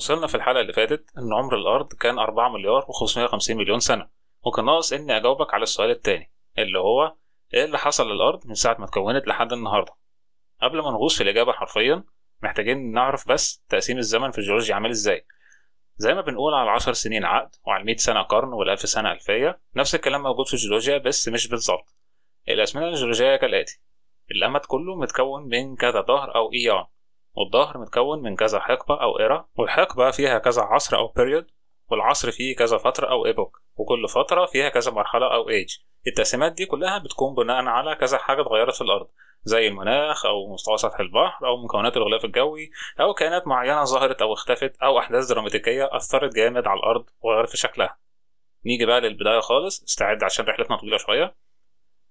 وصلنا في الحلقه اللي فاتت ان عمر الارض كان 4 مليار و550 مليون سنه وكان ناقص اني اجاوبك على السؤال التاني اللي هو ايه اللي حصل للارض من ساعه ما اتكونت لحد النهارده قبل ما نغوص في الاجابه حرفيا محتاجين نعرف بس تقسيم الزمن في الجيولوجيا عامل ازاي زي ما بنقول على العشر سنين عقد وعلى المية سنة قرن والألف سنة ألفية نفس الكلام موجود في الجيولوجيا بس مش بالظبط الاسمنه الجيولوجية كالآتي الأمد كله متكون من كذا ظهر أو إيون والظهر متكون من كذا حقبة أو إيرا والحقبة فيها كذا عصر أو بيريود والعصر فيه كذا فترة أو إيبوك وكل فترة فيها كذا مرحلة أو إيج التقسيمات دي كلها بتكون بناء على كذا حاجة اتغيرت في الأرض زي المناخ أو مستوى سطح البحر أو مكونات الغلاف الجوي أو كائنات معينة ظهرت أو اختفت أو أحداث دراماتيكية أثرت جامد على الأرض وغيرت في شكلها نيجي بقى للبداية خالص استعد عشان رحلتنا طويلة شوية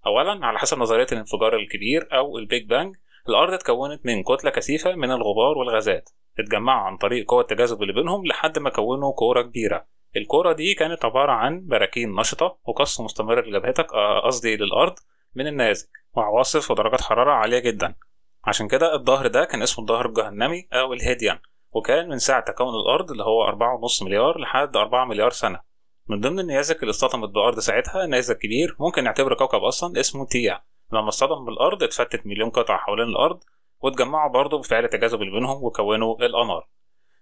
أولا على حسب نظرية الانفجار الكبير أو البيج بانج الأرض اتكونت من كتلة كثيفة من الغبار والغازات اتجمعوا عن طريق قوة التجاذب اللي بينهم لحد ما كونوا كورة كبيرة الكورة دي كانت عبارة عن براكين نشطة وقص مستمر لجبهتك آه، قصدي للأرض من النيازك وعواصف ودرجات حرارة عالية جدا عشان كده الظهر ده كان اسمه الظهر الجهنمي أو الهيديان وكان من ساعة تكون الأرض اللي هو أربعة ونص مليار لحد أربعة مليار سنة من ضمن النيازك اللي اصطدمت بأرض ساعتها نيزك كبير ممكن نعتبره كوكب أصلا اسمه تيا لما اصطدم بالارض اتفتت مليون قطعه حوالين الارض واتجمعوا برضه بفعل تجاذب بينهم وكونوا القمر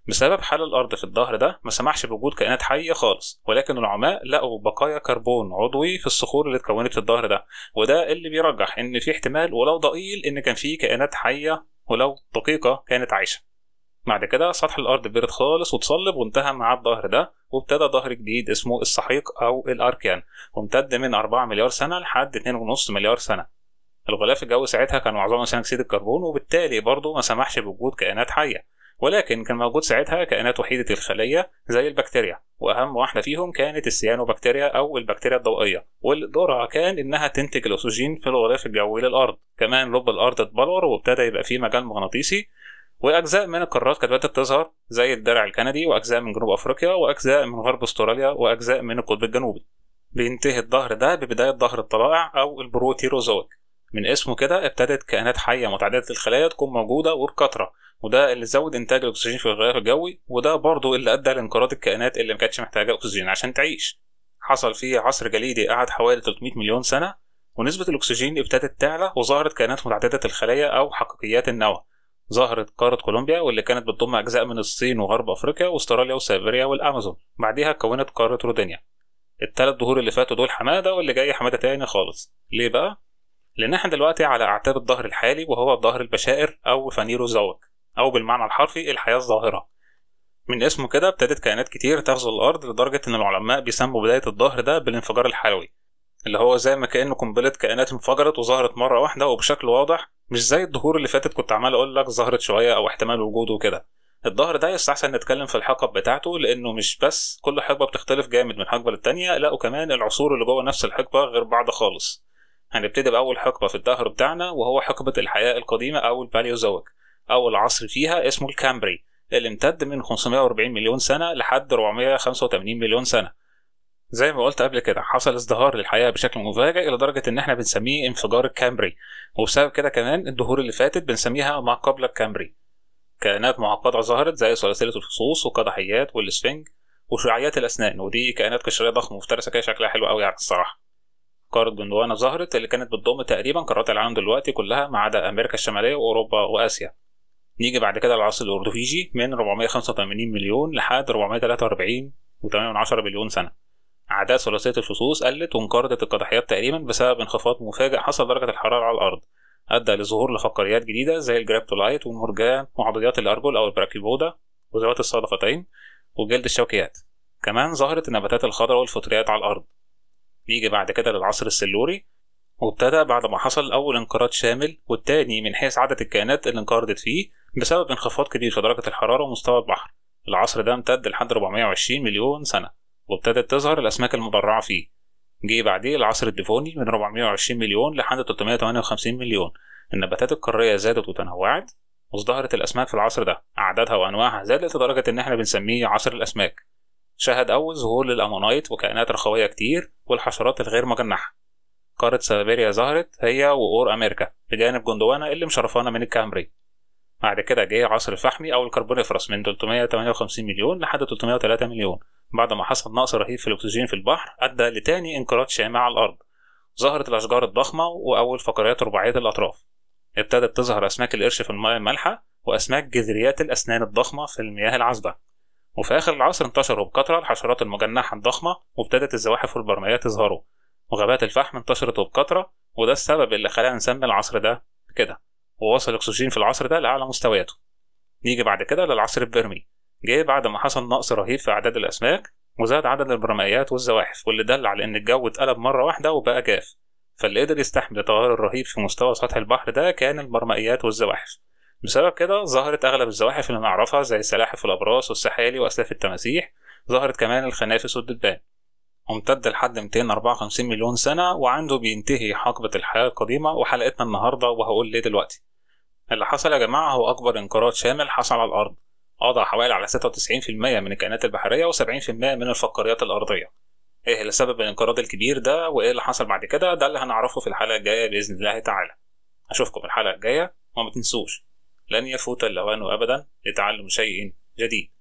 بسبب حال الارض في الظهر ده ما سمحش بوجود كائنات حيه خالص ولكن العلماء لقوا بقايا كربون عضوي في الصخور اللي اتكونت في الظهر ده وده اللي بيرجح ان في احتمال ولو ضئيل ان كان في كائنات حيه ولو دقيقه كانت عايشه بعد كده سطح الارض برد خالص وتصلب وانتهى مع الظهر ده وابتدى ظهر جديد اسمه السحيق او الاركيان وامتد من 4 مليار سنه لحد 2.5 مليار سنه الغلاف الجوي ساعتها كان معظمه ثاني اكسيد الكربون وبالتالي برضه ما سمحش بوجود كائنات حيه ولكن كان موجود ساعتها كائنات وحيده الخليه زي البكتيريا واهم واحده فيهم كانت السيانوبكتيريا او البكتيريا الضوئيه ودورها كان انها تنتج الاكسجين في الغلاف الجوي للارض كمان لب الارض اتبلور وابتدى يبقى فيه مجال مغناطيسي واجزاء من القارات كانت بدات تظهر زي الدرع الكندي واجزاء من جنوب افريقيا واجزاء من غرب استراليا واجزاء من القطب الجنوبي بينتهي الظهر ده ببدايه ظهر الطلائع او البروتيروزويك من اسمه كده ابتدت كائنات حيه متعدده الخلايا تكون موجوده وبكثره وده اللي زود انتاج الاكسجين في الغلاف الجوي وده برضه اللي ادى لانقراض الكائنات اللي ما كانتش محتاجه اكسجين عشان تعيش حصل فيه عصر جليدي قعد حوالي 300 مليون سنه ونسبه الاكسجين ابتدت تعلى وظهرت كائنات متعدده الخلايا او حقيقيات النوى ظهرت قارة كولومبيا واللي كانت بتضم أجزاء من الصين وغرب أفريقيا واستراليا وسيبيريا والأمازون بعديها كونت قارة رودينيا التلات ظهور اللي فاتوا دول حمادة واللي جاي حمادة تاني خالص ليه بقى؟ لان احنا دلوقتي على اعتاب الظهر الحالي وهو ظهر البشائر او فانيرو زوج او بالمعنى الحرفي الحياه الظاهره من اسمه كده ابتدت كائنات كتير تغزو الارض لدرجه ان العلماء بيسموا بدايه الظهر ده بالانفجار الحلوي اللي هو زي ما كانه قنبلة كائنات انفجرت وظهرت مرة واحدة وبشكل واضح مش زي الظهور اللي فاتت كنت عمال أقول لك ظهرت شوية أو احتمال وجوده وكده الظهر ده يستحسن نتكلم في الحقب بتاعته لأنه مش بس كل حقبة بتختلف جامد من حقبة للتانية لا وكمان العصور اللي جوه نفس الحقبة غير بعض خالص هنبتدي باول حقبه في الدهر بتاعنا وهو حقبه الحياه القديمه او الباليوزويك او العصر فيها اسمه الكامبري اللي امتد من 540 مليون سنه لحد 485 مليون سنه زي ما قلت قبل كده حصل ازدهار للحياه بشكل مفاجئ إلى درجة ان احنا بنسميه انفجار الكامبري وبسبب كده كمان الدهور اللي فاتت بنسميها ما قبل الكامبري كائنات معقده ظهرت زي سلسله الفصوص وكضحيات والاسفنج وشعيات الاسنان ودي كائنات قشريه ضخمه مفترسه كده شكلها حلو قوي يعني الصراحه قارة جندوانا ظهرت اللي كانت بتضم تقريبا قارات العالم دلوقتي كلها ما عدا أمريكا الشمالية وأوروبا وآسيا نيجي بعد كده العصر الأردوفيجي من 485 مليون لحد 443 و8 مليون سنة أعداد ثلاثية الفصوص قلت وانقرضت القدحيات تقريبا بسبب انخفاض مفاجئ حصل درجة الحرارة على الأرض أدى لظهور لفقاريات جديدة زي الجرابتولايت والمرجان وعضيات الأرجل أو البراكيبودا وذوات الصدفتين وجلد الشوكيات كمان ظهرت النباتات الخضراء والفطريات على الأرض نيجي بعد كده للعصر السلوري وابتدى بعد ما حصل أول انقراض شامل والتاني من حيث عدد الكائنات اللي انقرضت فيه بسبب انخفاض كبير في درجة الحرارة ومستوى البحر العصر ده امتد لحد 420 مليون سنة وابتدت تظهر الأسماك المدرعة فيه جه بعديه العصر الديفوني من 420 مليون لحد 358 مليون النباتات القارية زادت وتنوعت وازدهرت الأسماك في العصر ده أعدادها وأنواعها زادت لدرجة إن إحنا بنسميه عصر الأسماك شهد أول ظهور للأمونايت وكائنات رخوية كتير والحشرات الغير مجنحة قارة سابيريا ظهرت هي وأور أمريكا بجانب جندوانا اللي مشرفانا من الكامبري بعد كده جه عصر الفحمي أو الكربونيفرس من 358 مليون لحد 303 مليون بعد ما حصل نقص رهيب في الأكسجين في البحر أدى لتاني انقراض شامع على الأرض ظهرت الأشجار الضخمة وأول فقريات رباعية الأطراف ابتدت تظهر أسماك القرش في المياه المالحة وأسماك جذريات الأسنان الضخمة في المياه العذبة وفي آخر العصر انتشروا بكثرة الحشرات المجنحة الضخمة وابتدت الزواحف والبرميات تظهروا وغابات الفحم انتشرت بكثرة وده السبب اللي خلانا نسمي العصر ده كده ووصل الأكسجين في العصر ده لأعلى مستوياته نيجي بعد كده للعصر البرمي جه بعد ما حصل نقص رهيب في أعداد الأسماك وزاد عدد البرميات والزواحف واللي دل على إن الجو اتقلب مرة واحدة وبقى جاف فاللي قدر يستحمل التغير الرهيب في مستوى سطح البحر ده كان البرمائيات والزواحف بسبب كده ظهرت أغلب الزواحف اللي نعرفها زي سلاحف الأبراص والسحالي وأسلاف التماسيح ظهرت كمان الخنافس والدبان ممتد لحد 254 مليون سنة وعنده بينتهي حقبة الحياة القديمة وحلقتنا النهاردة وهقول ليه دلوقتي اللي حصل يا جماعة هو أكبر انقراض شامل حصل على الأرض قضى حوالي على 96% من الكائنات البحرية و70% من الفقاريات الأرضية إيه اللي سبب الانقراض الكبير ده وإيه اللي حصل بعد كده ده اللي هنعرفه في الحلقة الجاية بإذن الله تعالى أشوفكم الحلقة الجاية وما تنسوش لن يفوت الأوان أبدا لتعلم شيء جديد